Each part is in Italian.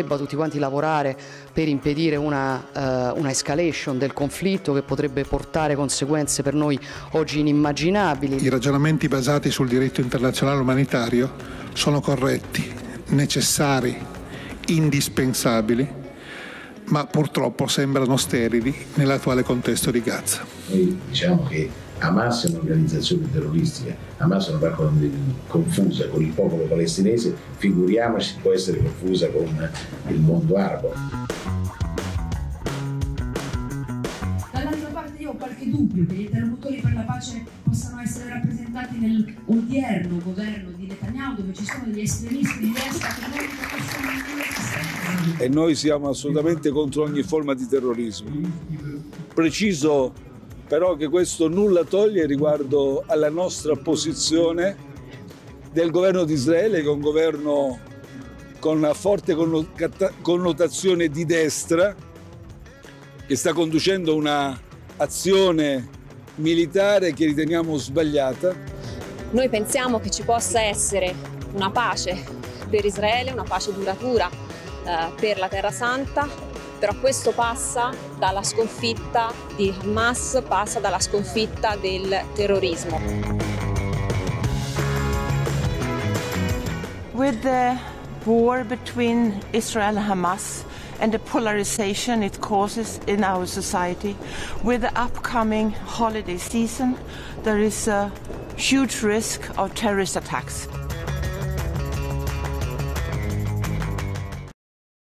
debba tutti quanti lavorare per impedire una, eh, una escalation del conflitto che potrebbe portare conseguenze per noi oggi inimmaginabili. I ragionamenti basati sul diritto internazionale umanitario sono corretti, necessari, indispensabili, ma purtroppo sembrano sterili nell'attuale contesto di Gaza. Noi diciamo che Hamas è un'organizzazione terroristica, Hamas non va parte confusa con il popolo palestinese, figuriamoci può essere confusa con il mondo arabo. Dall'altra parte io ho qualche dubbio che gli interlocutori per la pace possano essere rappresentati nel odierno governo di Netanyahu dove ci sono degli estremisti di destra che non possono essere E noi siamo assolutamente contro ogni forma di terrorismo. Preciso però che questo nulla toglie riguardo alla nostra posizione del governo di Israele, che è un governo con una forte connotazione di destra, che sta conducendo un'azione militare che riteniamo sbagliata. Noi pensiamo che ci possa essere una pace per Israele, una pace duratura eh, per la Terra Santa, però questo passa dalla sconfitta di Hamas, passa dalla sconfitta del terrorismo. With the war between Israel and Hamas and the polarization it causes in our society, with the upcoming holiday season, there is a huge risk of terrorist attacks.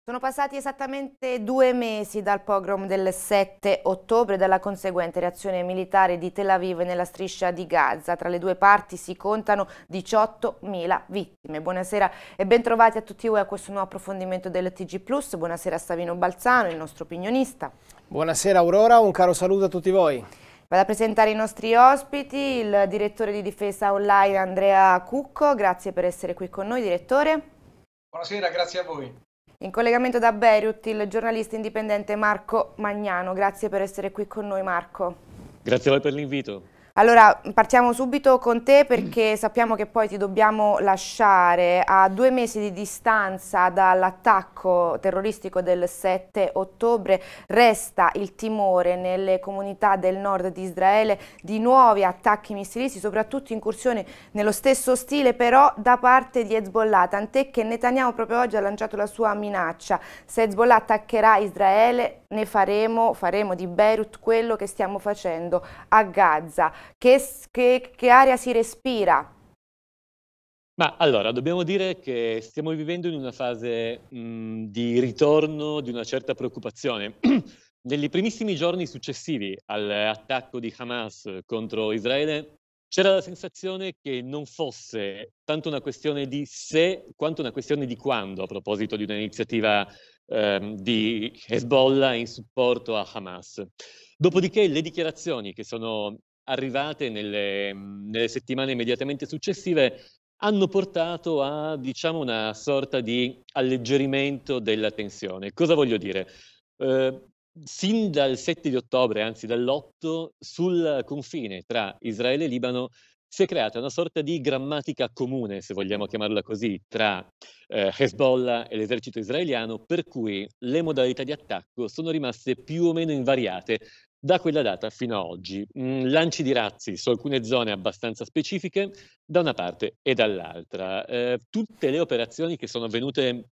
Sono passati esattamente due mesi dal pogrom del 7 ottobre e dalla conseguente reazione militare di Tel Aviv nella striscia di Gaza. Tra le due parti si contano 18.000 vittime. Buonasera e bentrovati a tutti voi a questo nuovo approfondimento del TG+. Buonasera a Savino Balzano, il nostro opinionista. Buonasera Aurora, un caro saluto a tutti voi. Vado a presentare i nostri ospiti, il direttore di difesa online Andrea Cucco, grazie per essere qui con noi direttore. Buonasera, grazie a voi. In collegamento da Beirut il giornalista indipendente Marco Magnano. Grazie per essere qui con noi Marco. Grazie a voi per l'invito. Allora, partiamo subito con te perché sappiamo che poi ti dobbiamo lasciare a due mesi di distanza dall'attacco terroristico del 7 ottobre. Resta il timore nelle comunità del nord di Israele di nuovi attacchi missilisti, soprattutto incursioni nello stesso stile però da parte di Hezbollah, tant'è che Netanyahu proprio oggi ha lanciato la sua minaccia. Se Hezbollah attaccherà Israele ne faremo, faremo di Beirut quello che stiamo facendo a Gaza. Che, che, che aria si respira? Ma allora, dobbiamo dire che stiamo vivendo in una fase mh, di ritorno di una certa preoccupazione. Negli primissimi giorni successivi all'attacco di Hamas contro Israele, c'era la sensazione che non fosse tanto una questione di se quanto una questione di quando a proposito di un'iniziativa ehm, di Hezbollah in supporto a Hamas. Dopodiché le dichiarazioni che sono arrivate nelle, mm, nelle settimane immediatamente successive hanno portato a diciamo, una sorta di alleggerimento della tensione. Cosa voglio dire? Eh, sin dal 7 di ottobre, anzi dall'8, sul confine tra Israele e Libano si è creata una sorta di grammatica comune, se vogliamo chiamarla così, tra eh, Hezbollah e l'esercito israeliano, per cui le modalità di attacco sono rimaste più o meno invariate da quella data fino ad oggi. Mm, lanci di razzi su alcune zone abbastanza specifiche, da una parte e dall'altra. Eh, tutte le operazioni che sono avvenute,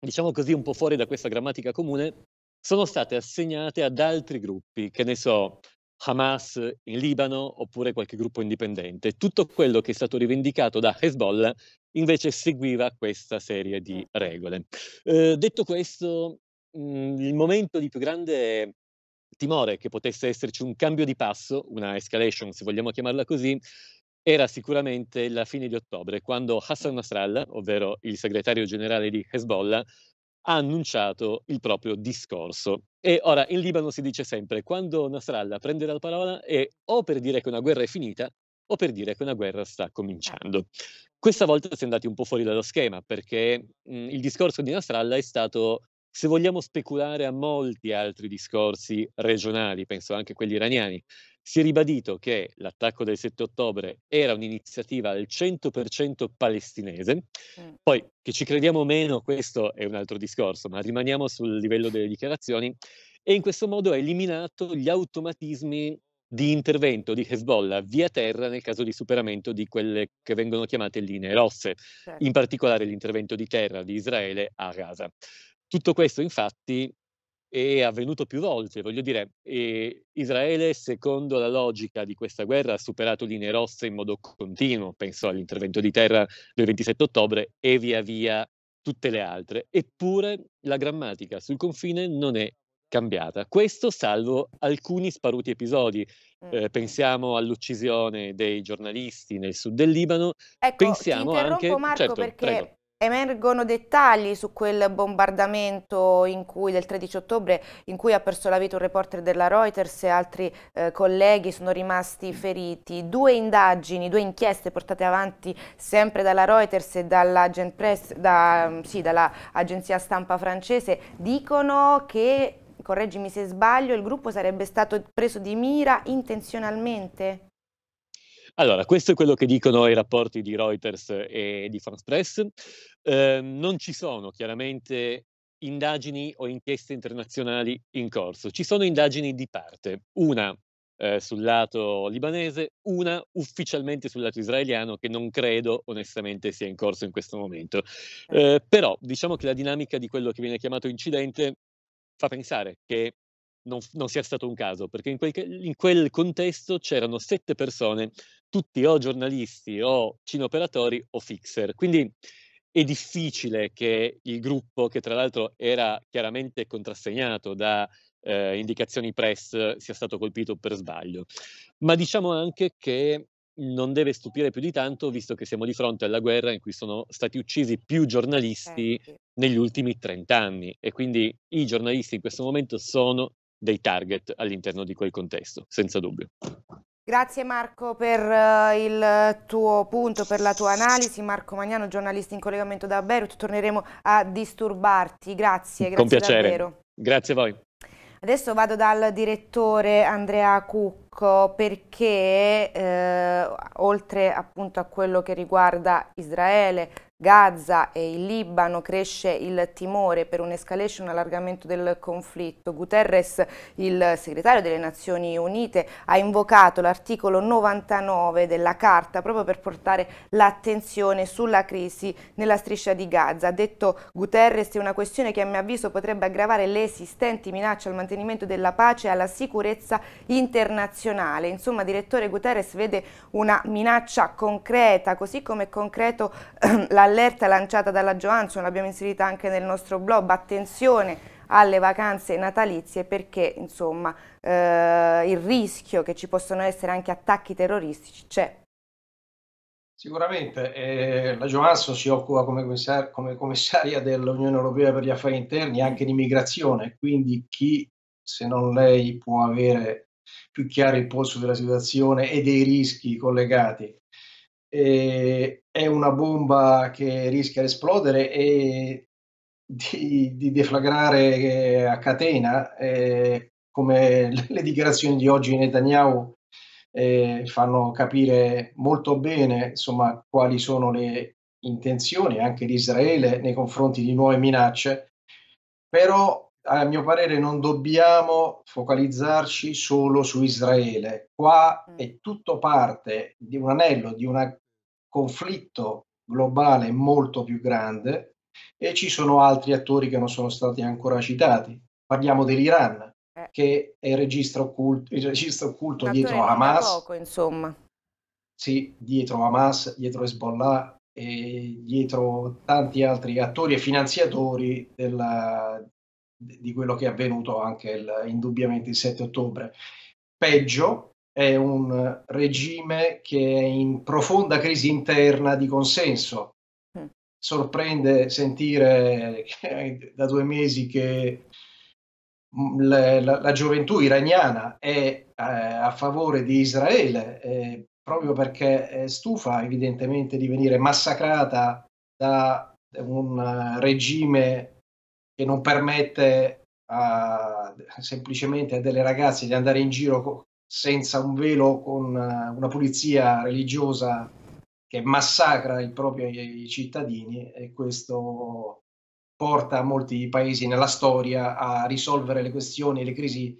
diciamo così, un po' fuori da questa grammatica comune, sono state assegnate ad altri gruppi, che ne so, Hamas in Libano oppure qualche gruppo indipendente. Tutto quello che è stato rivendicato da Hezbollah invece seguiva questa serie di regole. Eh, detto questo, mh, mhmm, il momento di più grande timore che potesse esserci un cambio di passo, una escalation se vogliamo chiamarla così, era sicuramente la fine di ottobre, quando Hassan Nasrallah, ovvero il segretario generale di Hezbollah, ha annunciato il proprio discorso e ora, in Libano si dice sempre, quando Nasrallah prende la parola è o per dire che una guerra è finita o per dire che una guerra sta cominciando. Questa volta si è andati un po' fuori dallo schema perché mh, mhmm, il discorso di Nasrallah è stato, se vogliamo speculare, a molti altri discorsi regionali, penso anche quelli iraniani, si è ribadito che l'attacco del 7 ottobre era un'iniziativa al 100% palestinese. Mm. Poi che ci crediamo o meno, questo è un altro discorso, ma rimaniamo sul livello delle dichiarazioni. E in questo modo ha eliminato gli automatismi di intervento di Hezbollah via terra nel caso di superamento di quelle che vengono chiamate linee rosse, certo. in particolare l'intervento di terra di Israele a Gaza. Tutto questo infatti è avvenuto più volte, voglio dire, eh, Israele secondo la logica di questa guerra ha superato linee rosse in modo continuo, penso all'intervento di terra del 27 ottobre e via via tutte le altre, eppure la grammatica sul confine non è cambiata. Questo salvo alcuni sparuti episodi. Eh, pensiamo all'uccisione dei giornalisti nel sud del Libano. Ecco, pensiamo ti anche... Marco certo, perché prego. Emergono dettagli su quel bombardamento cui, del 13 ottobre in cui ha perso la vita un reporter della Reuters e altri eh, colleghi sono rimasti feriti. Due indagini, due inchieste portate avanti sempre dalla Reuters e dalla Press, da, sì, dall'agenzia stampa francese dicono che, correggimi se sbaglio, il gruppo sarebbe stato preso di mira intenzionalmente? Allora, questo è quello che dicono i rapporti di Reuters e di France Press. Eh, non ci sono chiaramente indagini o inchieste internazionali in corso, ci sono indagini di parte, una eh, sul lato libanese, una ufficialmente sul lato israeliano che non credo onestamente sia in corso in questo momento. Eh, eh però diciamo che la dinamica di quello che viene chiamato incidente fa pensare che non, non sia stato un caso, perché in quel, in quel contesto c'erano sette persone, tutti o giornalisti o cineoperatori o fixer. Quindi è difficile che il gruppo, che tra l'altro era chiaramente contrassegnato da eh, indicazioni press, sia stato colpito per sbaglio. Ma diciamo anche che non deve stupire più di tanto, visto che siamo di fronte alla guerra in cui sono stati uccisi più eh, giornalisti negli ultimi 30 anni e quindi i giornalisti in questo momento sono dei target all'interno di quel contesto, senza dubbio. Grazie Marco per eh, il tuo punto, per la tua analisi. Marco Magnano, giornalista in collegamento da Beirut, torneremo a disturbarti. Grazie, grazie Con piacere. Davvero. Grazie a voi. Adesso vado dal direttore Andrea Cucco. Turco ecco, perché eh, oltre appunto a quello che riguarda Israele, Gaza e il Libano cresce il timore per un'escalation un allargamento del conflitto. Guterres, il segretario delle Nazioni Unite, ha invocato l'articolo 99 della Carta proprio per portare l'attenzione sulla crisi nella striscia di Gaza. Ha detto Guterres è una questione che a mio avviso potrebbe aggravare le esistenti minacce al mantenimento della pace e alla sicurezza internazionale nazionale. Insomma, direttore Guterres vede una minaccia concreta, così come è concreto ehm, l'allerta lanciata dalla Johansson, l'abbiamo inserita anche nel nostro blog, attenzione alle vacanze natalizie perché insomma eh, il rischio che ci possano essere anche attacchi terroristici c'è. Sicuramente, eh, la Johansson si occupa come, commissar come commissaria dell'Unione Europea per gli affari interni anche di migrazione, quindi chi se non lei può avere più chiaro il polso della situazione e dei rischi collegati. E è una bomba che rischia di esplodere e di, di deflagrare eh, a catena, eh, come le dichiarazioni di oggi di Netanyahu eh, fanno capire molto bene insomma, quali sono le intenzioni anche di Israele nei confronti di nuove minacce, però a mio parere non dobbiamo focalizzarci solo su Israele. Qua mm. è tutto parte di un anello, di un conflitto globale molto più grande e ci sono altri attori che non sono stati ancora citati. Parliamo dell'Iran, eh. che è il registro occulto, il registro occulto dietro Hamas. Poco, insomma. Sì, dietro Hamas, dietro Hezbollah, E dietro tanti altri attori e finanziatori della, di quello che è avvenuto anche il, indubbiamente il 7 ottobre. Peggio è un regime che è in profonda crisi interna di consenso. Mm. Sorprende sentire da due mesi che mm, la, la, la gioventù iraniana è eh, a favore di Israele eh, proprio perché è stufa evidentemente di venire massacrata da un eh, regime che non permette a, semplicemente a delle ragazze di andare in giro co- senza un velo con eh, una polizia religiosa che massacra i propri cittadini e questo porta molti paesi nella storia a risolvere le questioni e le crisi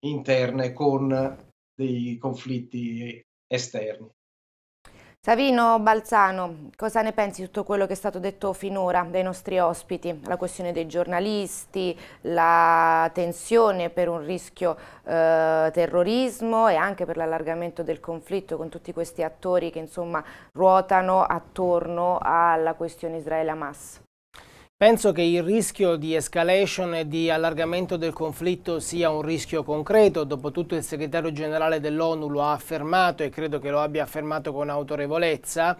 interne con dei conflitti esterni. Savino Balzano, cosa ne pensi di tutto quello che è stato detto finora dai nostri ospiti? La questione dei giornalisti, la tensione per un rischio eh, terrorismo e anche per l'allargamento del conflitto con tutti questi attori che insomma ruotano attorno alla questione Israele-Hamas. Penso che il rischio di escalation e di allargamento del conflitto sia un rischio concreto, dopotutto il segretario generale dell'ONU lo ha affermato e credo che lo abbia affermato con autorevolezza.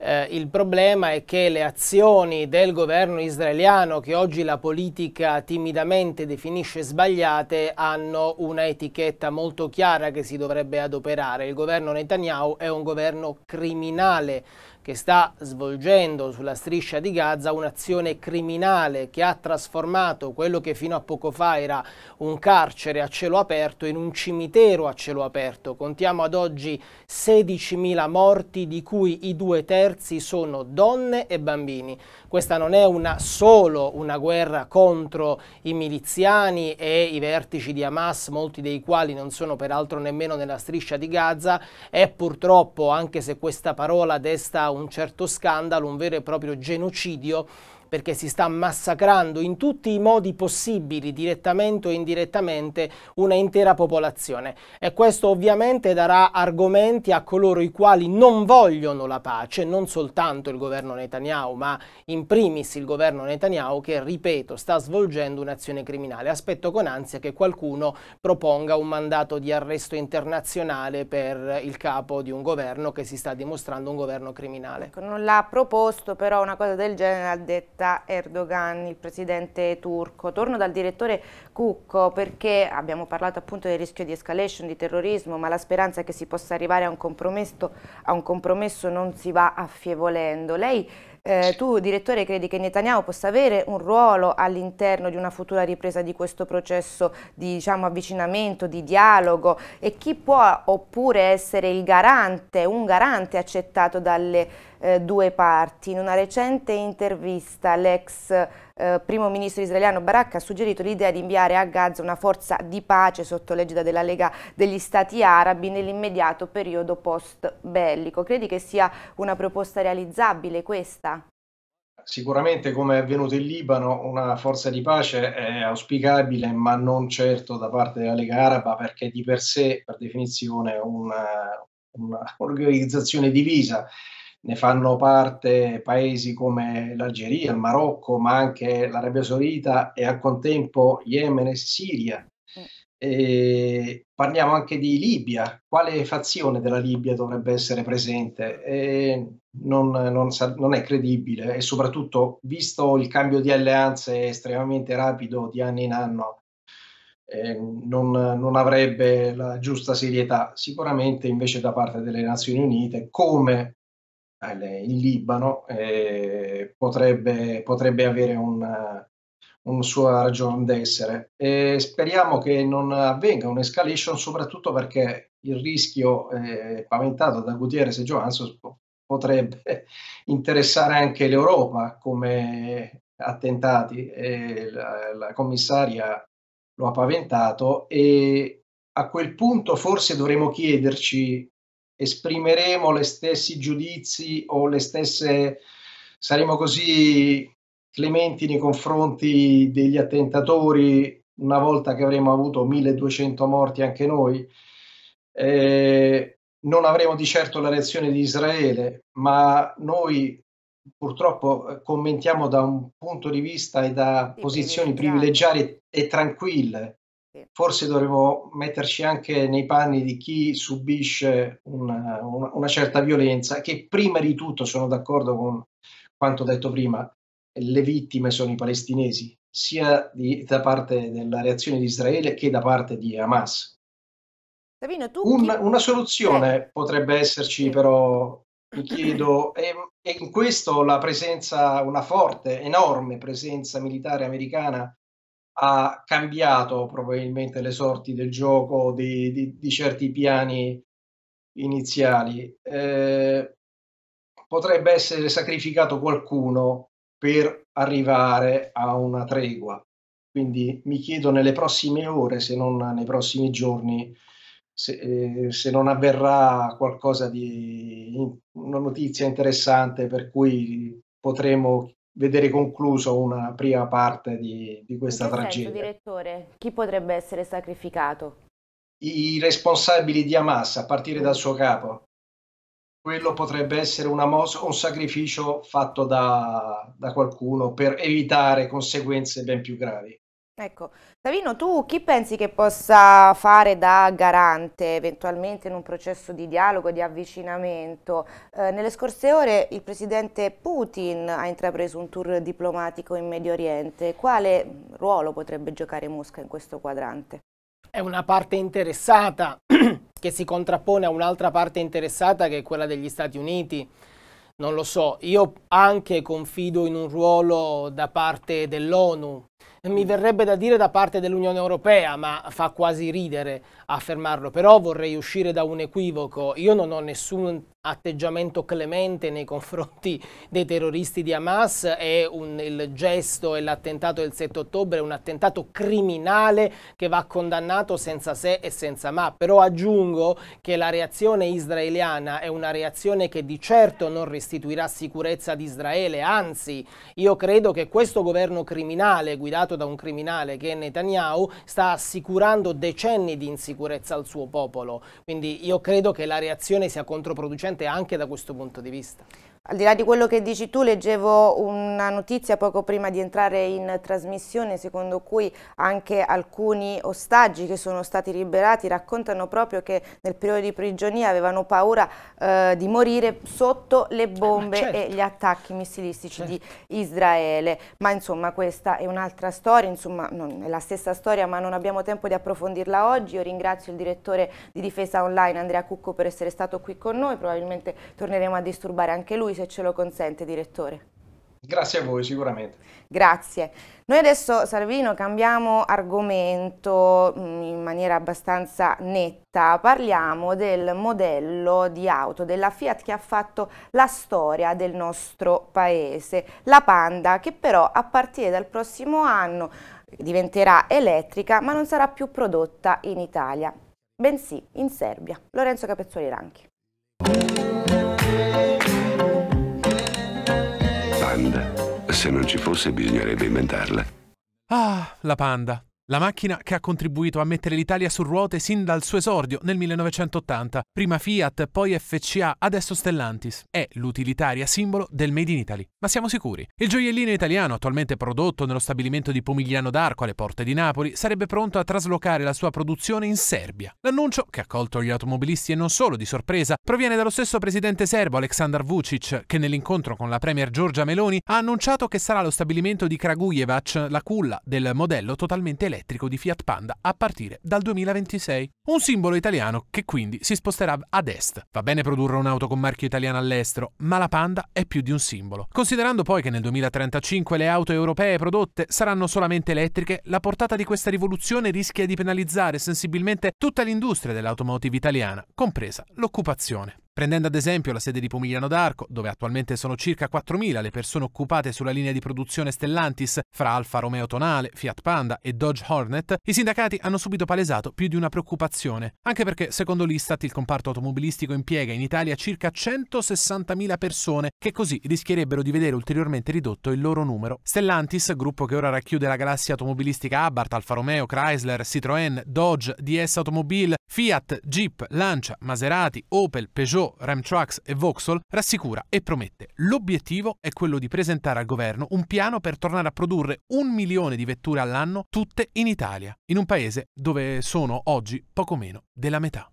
Eh, il problema è che le azioni del governo israeliano, che oggi la politica timidamente definisce sbagliate, hanno una etichetta molto chiara che si dovrebbe adoperare. Il governo Netanyahu è un governo criminale che sta svolgendo sulla striscia di Gaza un'azione criminale che ha trasformato quello che fino a poco fa era un carcere a cielo aperto in un cimitero a cielo aperto. Contiamo ad oggi 16.000 morti, di cui i due terzi sono donne e bambini. Questa non è una, solo una guerra contro i miliziani e i vertici di Hamas, molti dei quali non sono peraltro nemmeno nella striscia di Gaza, è purtroppo, anche se questa parola desta un certo scandalo, un vero e proprio genocidio perché si sta massacrando in tutti i modi possibili, direttamente o indirettamente, una intera popolazione. E questo ovviamente darà argomenti a coloro i quali non vogliono la pace, non soltanto il governo Netanyahu, ma in primis il governo Netanyahu che, ripeto, sta svolgendo un'azione criminale. Aspetto con ansia che qualcuno proponga un mandato di arresto internazionale per il capo di un governo che si sta dimostrando un governo criminale. Ecco, non l'ha proposto, però una cosa del genere ha detto aspetta Erdogan, il presidente turco? Torno dal direttore Cucco perché abbiamo parlato appunto del rischio di escalation, di terrorismo, ma la speranza che si possa arrivare a un compromesso, a un compromesso non si va affievolendo. Lei eh, tu, direttore, credi che Netanyahu possa avere un ruolo all'interno di una futura ripresa di questo processo di diciamo, avvicinamento, di dialogo? E chi può oppure essere il garante, un garante accettato dalle eh, due parti. In una recente intervista l'ex eh, primo ministro israeliano Barak ha suggerito l'idea di inviare a Gaza una forza di pace sotto l'egida della Lega degli Stati Arabi nell'immediato periodo post bellico. Credi che sia una proposta realizzabile questa? Sicuramente come è avvenuto in Libano una forza di pace è auspicabile, ma non certo da parte della Lega Araba perché di per sé, per definizione, è una, un'organizzazione divisa ne fanno parte paesi come l'Algeria, il Marocco, ma anche l'Arabia Saudita e al contempo Yemen e Siria. Mm. E parliamo anche di Libia, quale fazione della Libia dovrebbe essere presente? Non, non, non, è credibile e soprattutto visto il cambio di alleanze estremamente rapido di anno in anno, eh, non, non avrebbe la giusta serietà, sicuramente invece da parte delle Nazioni Unite, come eh, in Libano eh, potrebbe, potrebbe, avere una, un suo ragione d'essere. E speriamo che non avvenga un'escalation, soprattutto perché il rischio eh, paventato da Gutierrez e Johansson potrebbe interessare anche l'Europa come attentati. E la, la commissaria lo ha paventato e a quel punto forse dovremmo chiederci esprimeremo le stessi giudizi o le stesse, saremo così clementi nei confronti degli attentatori una volta che avremo avuto 1200 morti anche noi. Eh, non avremo di certo la reazione di Israele, ma noi purtroppo eh, commentiamo da un punto di vista e da posizioni privilegiate e tranquille Forse dovremmo metterci anche nei panni di chi subisce una, una, una certa violenza, che prima di tutto sono d'accordo con quanto detto prima, le vittime sono i palestinesi, sia di, da parte della reazione di Israele che da parte di Hamas. Sabino, tu Un, chi... Una soluzione eh. potrebbe esserci, eh. però mi chiedo, e, e, in questo la presenza, una forte, enorme presenza militare americana ha cambiato probabilmente le sorti del gioco di, di, di certi piani iniziali. Eh, potrebbe essere sacrificato qualcuno per arrivare a una tregua. Quindi mi chiedo nelle prossime ore, se non nei prossimi giorni, se, eh, se non avverrà qualcosa di una notizia interessante per cui potremo vedere concluso una prima parte di, di questa In che tragedia. Senso, direttore, chi potrebbe essere sacrificato? I responsabili di Hamas, a partire dal suo capo. Quello potrebbe essere una mos- un sacrificio fatto da, da qualcuno per evitare conseguenze ben più gravi. Ecco, Savino, tu chi pensi che possa fare da garante eventualmente in un processo di dialogo, di avvicinamento? Eh, nelle scorse ore il presidente Putin ha intrapreso un tour diplomatico in Medio Oriente. Quale ruolo potrebbe giocare Mosca in questo quadrante? È una parte interessata che si contrappone a un'altra parte interessata che è quella degli Stati Uniti. Non lo so, io anche confido in un ruolo da parte dell'ONU, mi mm. verrebbe da dire da parte dell'Unione Europea, ma fa quasi ridere affermarlo, però vorrei uscire da un equivoco. Io non ho nessun atteggiamento clemente nei confronti dei terroristi di Hamas, è un, il gesto e l'attentato del 7 ottobre, è un attentato criminale che va condannato senza se e senza ma, però aggiungo che la reazione israeliana è una reazione che di certo non restituirà sicurezza ad Israele, anzi io credo che questo governo criminale guida guidato da un criminale che è Netanyahu sta assicurando decenni di insicurezza al suo popolo. Quindi io credo che la reazione sia controproducente anche da questo punto di vista. Al di là di quello che dici tu, leggevo una notizia poco prima di entrare in trasmissione, secondo cui anche alcuni ostaggi che sono stati liberati raccontano proprio che nel periodo di prigionia avevano paura eh, di morire sotto le eh, bombe eh, certo. e gli attacchi missilistici certo. di Israele. Ma insomma questa è un'altra storia, insomma non è la stessa storia ma non abbiamo tempo di approfondirla oggi. Io ringrazio il direttore di Difesa Online Andrea Cucco per essere stato qui con noi, probabilmente torneremo a disturbare anche lui se ce lo consente, direttore. Grazie a voi, sicuramente. Grazie. Noi adesso, Salvino, cambiamo argomento mm, in maniera abbastanza netta. Parliamo del modello di auto della Fiat che ha fatto la storia del nostro paese, la Panda, che però a partire dal prossimo anno diventerà elettrica ma non sarà più prodotta in Italia, bensì in Serbia. Lorenzo Capezzoli Ranchi. panda. Se non ci fosse bisognerebbe inventarla. Ah, la panda. La macchina che ha contribuito a mettere l'Italia su ruote sin dal suo esordio nel 1980, prima Fiat, poi FCA, adesso Stellantis. È l'utilitaria simbolo del Made in Italy. Ma siamo sicuri? Il gioiellino italiano, attualmente prodotto nello stabilimento di Pomigliano d'Arco alle porte di Napoli, sarebbe pronto a traslocare la sua produzione in Serbia. L'annuncio, che ha colto gli automobilisti e non solo di sorpresa, proviene dallo stesso presidente serbo Aleksandar Vucic, che nell'incontro con la premier Giorgia Meloni ha annunciato che sarà lo stabilimento di Kragujevac la culla del modello totalmente elettrico elettrico di Fiat Panda a partire dal 2026. Un simbolo italiano che quindi si sposterà ad est. Va bene produrre un'auto con marchio italiano all'estero, ma la Panda è più di un simbolo. Considerando poi che nel 2035 le auto europee prodotte saranno solamente elettriche, la portata di questa rivoluzione rischia di penalizzare sensibilmente tutta l'industria dell'automotive italiana, compresa l'occupazione prendendo ad esempio la sede di Pomigliano d'Arco, dove attualmente sono circa 4.000 le persone occupate sulla linea di produzione Stellantis, fra Alfa Romeo Tonale, Fiat Panda e Dodge Hornet, i sindacati hanno subito palesato più di una preoccupazione, anche perché secondo l'Istat il comparto automobilistico impiega in Italia circa 160.000 persone che così rischierebbero di vedere ulteriormente ridotto il loro numero. Stellantis, gruppo che ora racchiude la galassia automobilistica Abarth, Alfa Romeo, Chrysler, Citroën, Dodge, DS Automobile, Fiat, Jeep, Lancia, Maserati, Opel, Peugeot, Peugeot, Ram Trucks e Vauxhall rassicura e promette l'obiettivo è quello di presentare al governo un piano per tornare a produrre un milione di vetture all'anno tutte in Italia, in un paese dove sono oggi poco meno della metà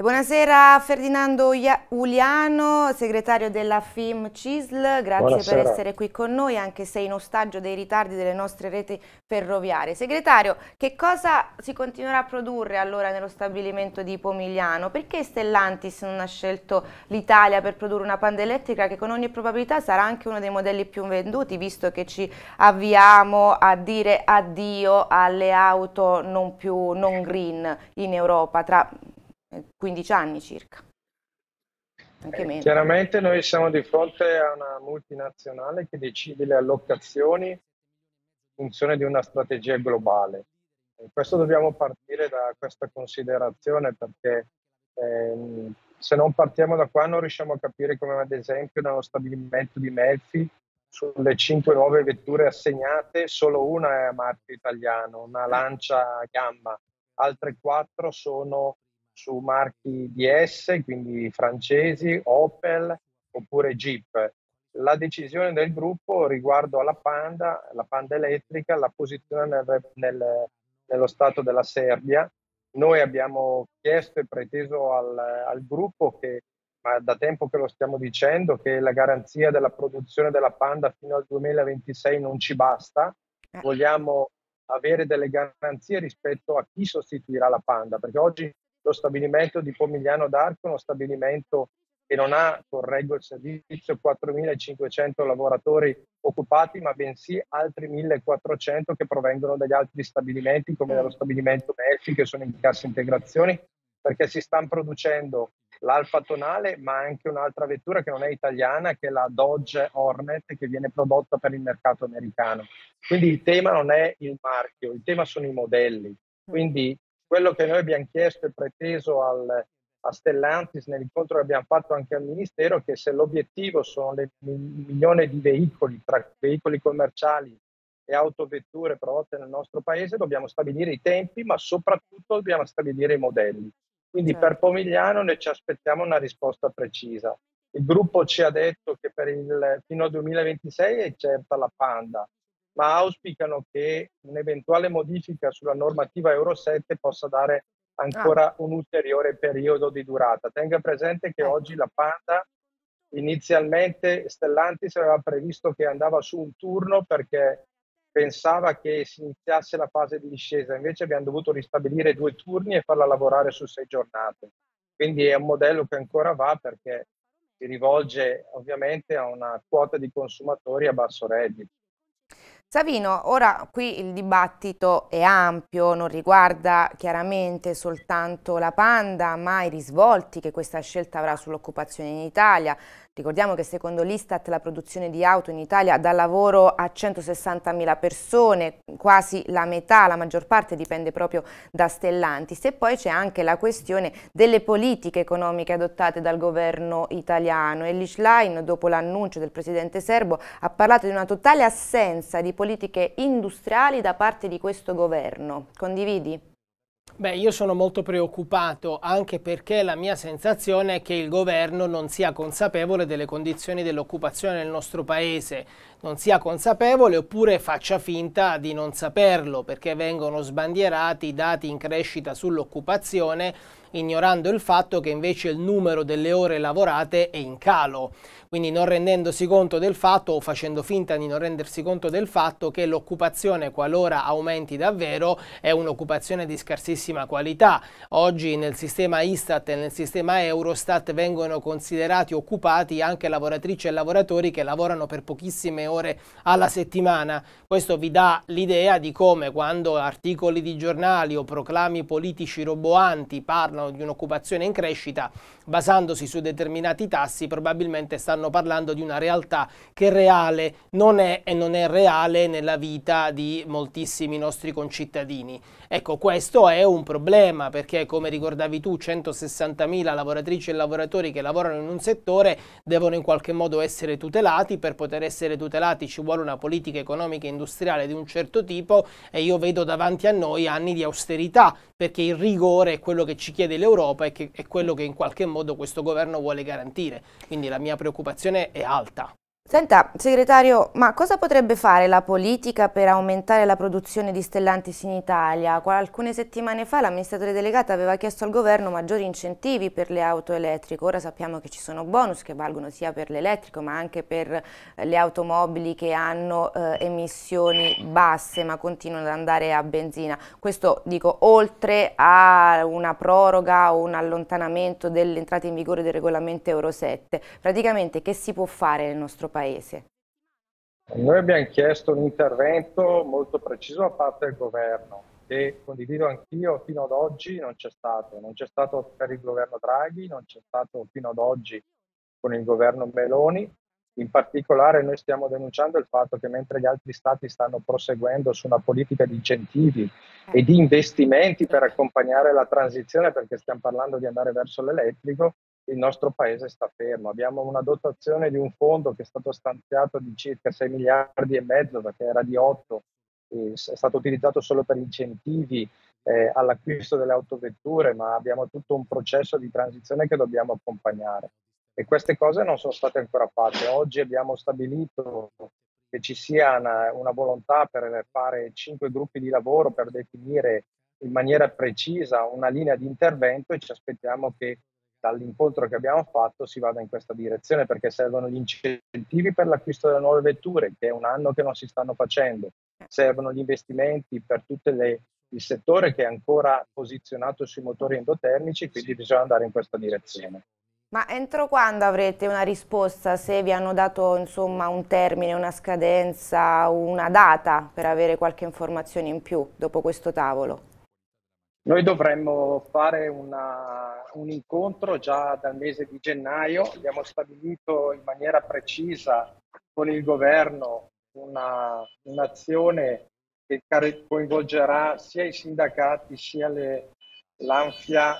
buonasera Ferdinando Uliano, segretario della FIM CISL, grazie buonasera. per essere qui con noi anche se in ostaggio dei ritardi delle nostre reti ferroviarie. Segretario, che cosa si continuerà a produrre allora nello stabilimento di Pomigliano? Perché Stellantis non ha scelto l'Italia per produrre una panda elettrica che con ogni probabilità sarà anche uno dei modelli più venduti visto che ci avviamo a dire addio alle auto non più non green in Europa tra 15 eh, anni circa. Eh, chiaramente noi siamo di fronte a una multinazionale che decide le allocazioni in funzione di una strategia globale. E questo dobbiamo partire da questa considerazione perché ehm, se non partiamo da qua non riusciamo a capire come ad esempio nello stabilimento di Melfi sulle 5 nuove vetture assegnate solo una è a marchio italiano, una eh. Lancia Gamma, altre 4 sono su marchi DS, quindi francesi, Opel oppure Jeep. La decisione del gruppo riguardo alla Panda, la Panda elettrica, la posiziona nel, nel, nello Stato della Serbia. Noi abbiamo chiesto e preteso al, al gruppo che ma da tempo che lo stiamo dicendo, che la garanzia della produzione della Panda fino al 2026 non ci basta. Eh. Vogliamo avere delle garanzie rispetto a chi sostituirà la Panda, perché oggi lo stabilimento di Pomigliano d'Arco uno stabilimento che non ha, correggo il servizio, 4.500 lavoratori occupati, ma bensì altri 1.400 che provengono dagli altri stabilimenti, come dallo stabilimento Melfi, che sono in cassa integrazione, perché si stanno producendo l'Alfa Tonale, ma anche un'altra vettura che non è italiana, che è la Dodge Hornet, che viene prodotta per il mercato americano. Quindi il tema non è il marchio, il tema sono i modelli. Quindi quello che noi abbiamo chiesto e preteso al, a Stellantis nell'incontro che abbiamo fatto anche al Ministero è che se l'obiettivo sono le milioni di veicoli, tra veicoli commerciali e autovetture prodotte nel nostro paese, dobbiamo stabilire i tempi, ma soprattutto dobbiamo stabilire i modelli. Quindi certo. per Pomigliano noi ci aspettiamo una risposta precisa. Il gruppo ci ha detto che il, fino al 2026 è certa la Panda, ma auspicano che un'eventuale modifica sulla normativa Euro 7 possa dare ancora ah. un ulteriore periodo di durata. Tenga presente che ecco. oggi la Panda inizialmente Stellantis aveva previsto che andava su un turno perché pensava che si iniziasse la fase di discesa, invece abbiamo dovuto ristabilire due turni e farla lavorare su sei giornate. Quindi è un modello che ancora va perché si rivolge ovviamente a una quota di consumatori a basso reddito. Savino, ora qui il dibattito è ampio, non riguarda chiaramente soltanto la Panda, ma i risvolti che questa scelta avrà sull'occupazione in Italia, Ricordiamo che secondo l'Istat la produzione di auto in Italia dà lavoro a 160.000 persone, quasi la metà, la maggior parte dipende proprio da Stellantis e poi c'è anche la questione delle politiche economiche adottate dal governo italiano e l'Ischlein dopo l'annuncio del presidente serbo ha parlato di una totale assenza di politiche industriali da parte di questo governo. Condividi? Beh, io sono molto preoccupato anche perché la mia sensazione è che il governo non sia consapevole delle condizioni dell'occupazione nel nostro paese, non sia consapevole oppure faccia finta di non saperlo perché vengono sbandierati i dati in crescita sull'occupazione ignorando il fatto che invece il numero delle ore lavorate è in calo, quindi non rendendosi conto del fatto o facendo finta di non rendersi conto del fatto che l'occupazione qualora aumenti davvero è un'occupazione di scarsissima qualità. Oggi nel sistema Istat e nel sistema Eurostat vengono considerati occupati anche lavoratrici e lavoratori che lavorano per pochissime ore alla settimana. Questo vi dà l'idea di come quando articoli di giornali o proclami politici roboanti parlano parlano di un'occupazione in crescita, basandosi su determinati tassi probabilmente stanno parlando di una realtà che reale non è e non è reale nella vita di moltissimi nostri concittadini. Ecco, questo è un problema perché, come ricordavi tu, 160.000 lavoratrici e lavoratori che lavorano in un settore devono in qualche modo essere tutelati. Per poter essere tutelati ci vuole una politica economica e industriale di un certo tipo e io vedo davanti a noi anni di austerità perché il rigore è quello che ci chiede l'Europa e che è quello che in qualche modo questo governo vuole garantire. Quindi la mia preoccupazione è alta. Senta, segretario, ma cosa potrebbe fare la politica per aumentare la produzione di Stellantis in Italia? Qua, alcune settimane fa l'amministratore delegato aveva chiesto al governo maggiori incentivi per le auto elettriche, ora sappiamo che ci sono bonus che valgono sia per l'elettrico ma anche per eh, le automobili che hanno eh, emissioni basse ma continuano ad andare a benzina. Questo dico oltre a una proroga o un allontanamento dell'entrata in vigore del regolamento Euro 7. Praticamente che si può fare nel nostro paese? Paese? Noi abbiamo chiesto un intervento molto preciso da parte del governo, che condivido anch'io, fino ad oggi non c'è stato. Non c'è stato per il governo Draghi, non c'è stato fino ad oggi con il governo Meloni. In particolare noi stiamo denunciando il fatto che mentre gli altri stati stanno proseguendo su una politica di incentivi e di investimenti per accompagnare la transizione, perché stiamo parlando di andare verso l'elettrico, il nostro paese sta fermo. Abbiamo una dotazione di un fondo che è stato stanziato di circa 6 miliardi e mezzo, perché era di 8, è stato utilizzato solo per incentivi eh, all'acquisto delle autovetture, ma abbiamo tutto un processo di transizione che dobbiamo accompagnare. E queste cose non sono state ancora fatte. Oggi abbiamo stabilito che ci sia una, una volontà per fare cinque gruppi di lavoro per definire in maniera precisa una linea di intervento e ci aspettiamo che dall'incontro che abbiamo fatto si vada in questa direzione perché servono gli incentivi per l'acquisto delle nuove vetture, che è un anno che non si stanno facendo, servono gli investimenti per tutto il settore che è ancora posizionato sui motori endotermici, quindi bisogna andare in questa direzione. Ma entro quando avrete una risposta se vi hanno dato insomma, un termine, una scadenza, una data per avere qualche informazione in più dopo questo tavolo? Noi dovremmo fare una un incontro già dal mese di gennaio, abbiamo stabilito in maniera precisa con il governo una, un'azione che coinvolgerà sia i sindacati, sia le, l'ANFIA,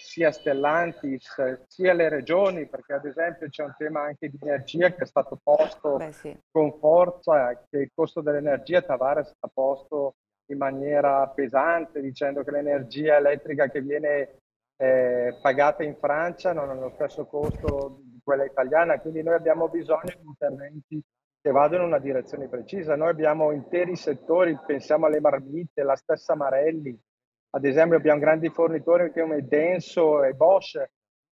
sia Stellantis, sia le regioni, perché ad esempio c'è un tema anche di energia che è stato posto Beh, sì. con forza, che il costo dell'energia Tavares ha posto in maniera pesante dicendo che l'energia elettrica che viene eh, pagata in Francia non hanno lo stesso costo di quella italiana, quindi noi abbiamo bisogno di interventi che vadano in una direzione precisa. Noi abbiamo interi settori, pensiamo alle marmitte, la stessa Marelli, ad esempio abbiamo grandi fornitori come Denso e Bosch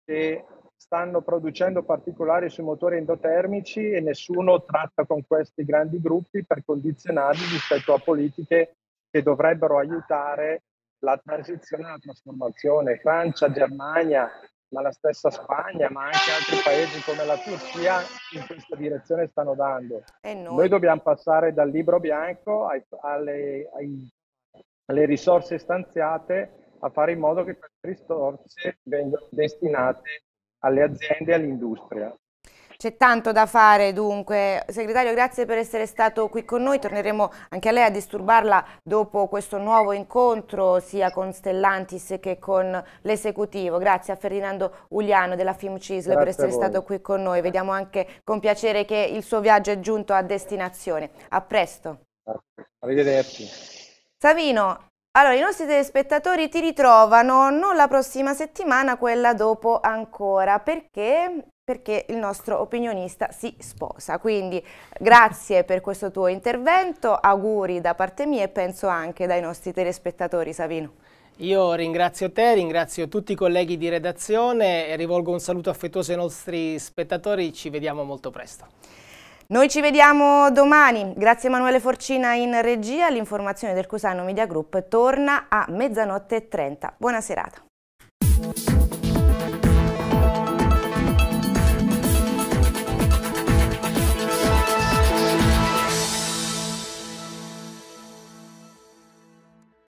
che stanno producendo particolari sui motori endotermici e nessuno tratta con questi grandi gruppi per condizionarli rispetto a politiche che dovrebbero aiutare la transizione la trasformazione. Francia, Germania, ma la stessa Spagna, ma anche altri paesi come la Turchia in questa direzione stanno dando. Noi? noi? dobbiamo passare dal libro bianco ai, alle, ai, alle, risorse stanziate a fare in modo che queste risorse vengano destinate alle aziende e all'industria. C'è tanto da fare dunque. Segretario, grazie per essere stato qui con noi. Torneremo anche a lei a disturbarla dopo questo nuovo incontro sia con Stellantis che con l'esecutivo. Grazie a Ferdinando Uliano della Film FIMCISL per essere stato qui con noi. Vediamo anche con piacere che il suo viaggio è giunto a destinazione. A presto. Arrivederci. Savino, allora, i nostri telespettatori ti ritrovano non la prossima settimana, quella dopo ancora, perché perché il nostro opinionista si sposa. Quindi grazie per questo tuo intervento, auguri da parte mia e penso anche dai nostri telespettatori Savino. Io ringrazio te, ringrazio tutti i colleghi di redazione e rivolgo un saluto affettuoso ai nostri spettatori, ci vediamo molto presto. Noi ci vediamo domani, grazie Emanuele Forcina in regia, l'informazione del Cusano Media Group torna a mezzanotte e 30. Buona serata.